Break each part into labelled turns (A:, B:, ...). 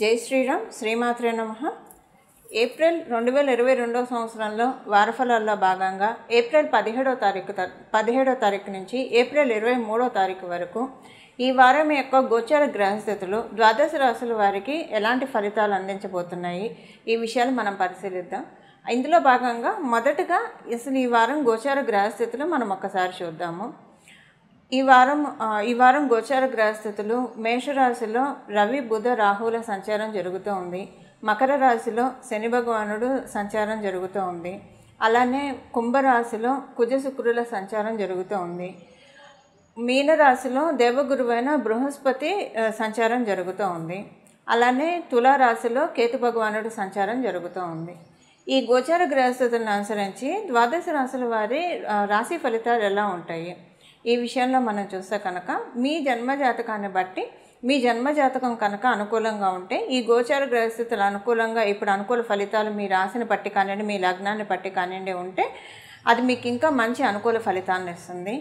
A: జై శ్రీరామ్ శ్రీమాత్రే నమ ఏప్రిల్ రెండు వేల ఇరవై రెండవ సంవత్సరంలో వారఫలాల్లో భాగంగా ఏప్రిల్ పదిహేడో తారీఖు పదిహేడో తారీఖు నుంచి ఏప్రిల్ ఇరవై మూడో తారీఖు వరకు ఈ వారం యొక్క గోచర గ్రహస్థితులు ద్వాదశ రాశుల వారికి ఎలాంటి ఫలితాలు అందించబోతున్నాయి ఈ విషయాలు మనం పరిశీలిద్దాం ఇందులో భాగంగా మొదటగా అసలు ఈ వారం గోచార గ్రహస్థితులు మనం ఒక్కసారి చూద్దాము ఈ వారం ఈ వారం గోచార గ్రహస్థితులు మేషరాశిలో రవి బుధ రాహుల సంచారం జరుగుతూ ఉంది మకర రాశిలో శని భగవానుడు సంచారం జరుగుతూ ఉంది అలానే కుంభరాశిలో కుజ శుక్రుల సంచారం జరుగుతూ ఉంది మీనరాశిలో దేవగురువైన బృహస్పతి సంచారం జరుగుతూ ఉంది అలానే తులారాశిలో కేతు భగవానుడు సంచారం జరుగుతూ ఉంది ఈ గోచార గ్రహస్థితులను అనుసరించి ద్వాదశ రాశుల వారి రాశి ఫలితాలు ఎలా ఉంటాయి ఈ విషయంలో మనం చూస్తే కనుక మీ జన్మజాతకాన్ని బట్టి మీ జన్మజాతకం కనుక అనుకూలంగా ఉంటే ఈ గోచార గ్రహస్థితులు అనుకూలంగా ఇప్పుడు అనుకూల ఫలితాలు మీ రాశిని పట్టి కానివ్వండి మీ లగ్నాన్ని పట్టి కానివ్వండి ఉంటే అది మీకు ఇంకా మంచి అనుకూల ఫలితాన్ని ఇస్తుంది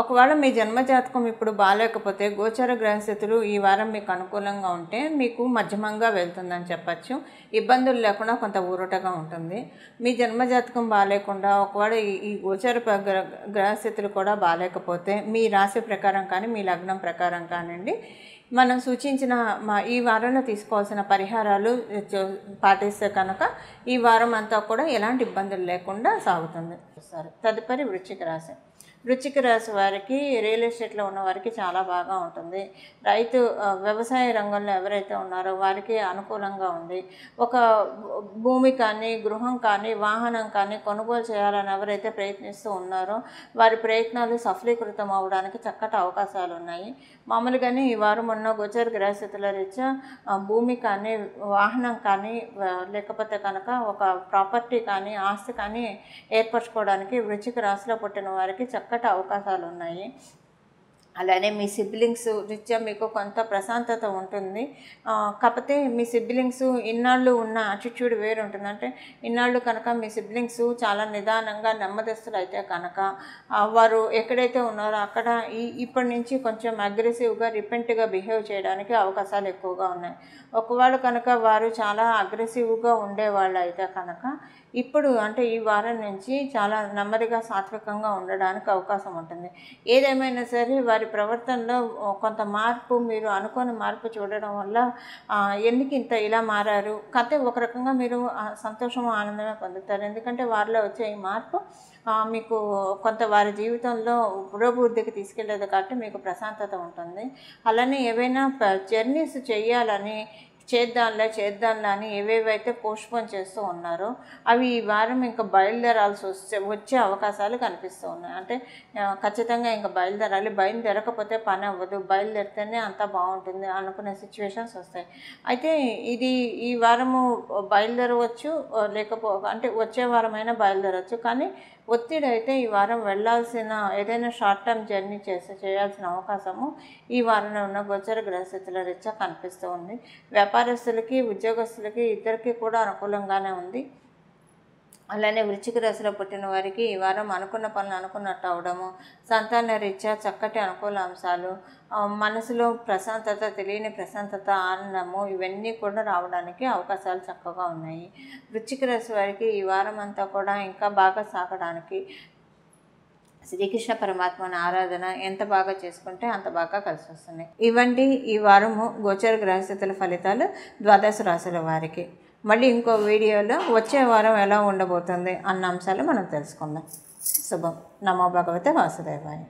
A: ఒకవేళ మీ జన్మజాతకం ఇప్పుడు బాగాలేకపోతే గోచర గ్రహస్థితులు ఈ వారం మీకు అనుకూలంగా ఉంటే మీకు మధ్యమంగా వెళ్తుందని చెప్పచ్చు ఇబ్బందులు లేకుండా కొంత ఊరటగా ఉంటుంది మీ జన్మజాతకం బాగాలేకుండా ఒకవేళ ఈ గోచర గ్రహస్థితులు కూడా బాగాలేకపోతే మీ రాశి ప్రకారం కానీ మీ లగ్నం ప్రకారం కానివ్వండి మనం సూచించిన మా ఈ వారంలో తీసుకోవాల్సిన పరిహారాలు పాటిస్తే కనుక ఈ వారం అంతా కూడా ఎలాంటి ఇబ్బందులు లేకుండా సాగుతుంది సరే తదుపరి వృశ్చిక రాశి వృచ్చిక రాశి వారికి రియల్ ఎస్టేట్లో ఉన్న వారికి చాలా బాగా ఉంటుంది రైతు వ్యవసాయ రంగంలో ఎవరైతే ఉన్నారో వారికి అనుకూలంగా ఉంది ఒక భూమి కానీ గృహం కానీ వాహనం కానీ కొనుగోలు చేయాలని ఎవరైతే ప్రయత్నిస్తూ ఉన్నారో వారి ప్రయత్నాలు సఫలీకృతం అవడానికి చక్కటి అవకాశాలు ఉన్నాయి మామూలుగానే ఈ వారం ఉన్న గోచర గ్రహస్థితుల రీత్యా భూమి కానీ వాహనం కానీ లేకపోతే కనుక ఒక ప్రాపర్టీ కానీ ఆస్తి కానీ ఏర్పరచుకోవడానికి వృచ్చిక రాశిలో పుట్టిన వారికి చక్క చక్కటి అవకాశాలు ఉన్నాయి అలానే మీ సిబ్లింగ్స్ రీత్యా మీకు కొంత ప్రశాంతత ఉంటుంది కాకపోతే మీ సిబ్లింగ్స్ ఇన్నాళ్ళు ఉన్న అటిట్యూడ్ వేరు ఉంటుంది అంటే ఇన్నాళ్ళు కనుక మీ సిబ్లింగ్స్ చాలా నిదానంగా నెమ్మదస్తులు అయితే కనుక వారు ఎక్కడైతే ఉన్నారో అక్కడ ఈ ఇప్పటి నుంచి కొంచెం అగ్రెసివ్గా రిపెంట్గా బిహేవ్ చేయడానికి అవకాశాలు ఎక్కువగా ఉన్నాయి ఒకవేళ కనుక వారు చాలా అగ్రెసివ్గా ఉండేవాళ్ళు అయితే కనుక ఇప్పుడు అంటే ఈ వారం నుంచి చాలా నెమ్మదిగా సాత్వికంగా ఉండడానికి అవకాశం ఉంటుంది ఏదేమైనా సరే వారి వారి ప్రవర్తనలో కొంత మార్పు మీరు అనుకోని మార్పు చూడడం వల్ల ఎందుకు ఇంత ఇలా మారారు కాకపోతే ఒక రకంగా మీరు సంతోషము ఆనందమే పొందుతారు ఎందుకంటే వారిలో వచ్చే ఈ మార్పు మీకు కొంత వారి జీవితంలో పురోభివృద్ధికి తీసుకెళ్లేదు కాబట్టి మీకు ప్రశాంతత ఉంటుంది అలానే ఏవైనా జర్నీస్ చేయాలని చేద్దాంలే చేద్దాంలా అని ఏవేవైతే పోస్ట్పోన్ చేస్తూ ఉన్నారో అవి ఈ వారం ఇంకా బయలుదేరాల్సి వస్తే వచ్చే అవకాశాలు కనిపిస్తూ ఉన్నాయి అంటే ఖచ్చితంగా ఇంకా బయలుదేరాలి బయలుదేరకపోతే పని అవ్వదు బయలుదేరితేనే అంతా బాగుంటుంది అనుకునే సిచ్యువేషన్స్ వస్తాయి అయితే ఇది ఈ వారము బయలుదేరవచ్చు లేకపో అంటే వచ్చే వారమైనా బయలుదేరవచ్చు కానీ ఒత్తిడి అయితే ఈ వారం వెళ్ళాల్సిన ఏదైనా షార్ట్ టర్మ్ జర్నీ చేసి చేయాల్సిన అవకాశము ఈ వారంలో ఉన్న గోచర గ్రహస్థితుల రీత్యా కనిపిస్తూ ఉంది వ్యాపార వ్యాపారస్తులకి ఉద్యోగస్తులకి ఇద్దరికి కూడా అనుకూలంగానే ఉంది అలానే వృచ్చిక రాశిలో పుట్టిన వారికి ఈ వారం అనుకున్న పనులు అనుకున్నట్టు అవడము సంతాన రీత్యా చక్కటి అనుకూల అంశాలు మనసులో ప్రశాంతత తెలియని ప్రశాంతత ఆనందము ఇవన్నీ కూడా రావడానికి అవకాశాలు చక్కగా ఉన్నాయి వృచ్చిక రాశి వారికి ఈ వారం అంతా కూడా ఇంకా బాగా సాగడానికి శ్రీకృష్ణ పరమాత్మను ఆరాధన ఎంత బాగా చేసుకుంటే అంత బాగా కలిసి వస్తున్నాయి ఇవంటి ఈ వారము గోచర గ్రహస్థితుల ఫలితాలు ద్వాదశ రాశుల వారికి మళ్ళీ ఇంకో వీడియోలో వచ్చే వారం ఎలా ఉండబోతుంది అన్న అంశాలు మనం తెలుసుకుందాం శుభం నమో భగవతే వాసుదేవాయ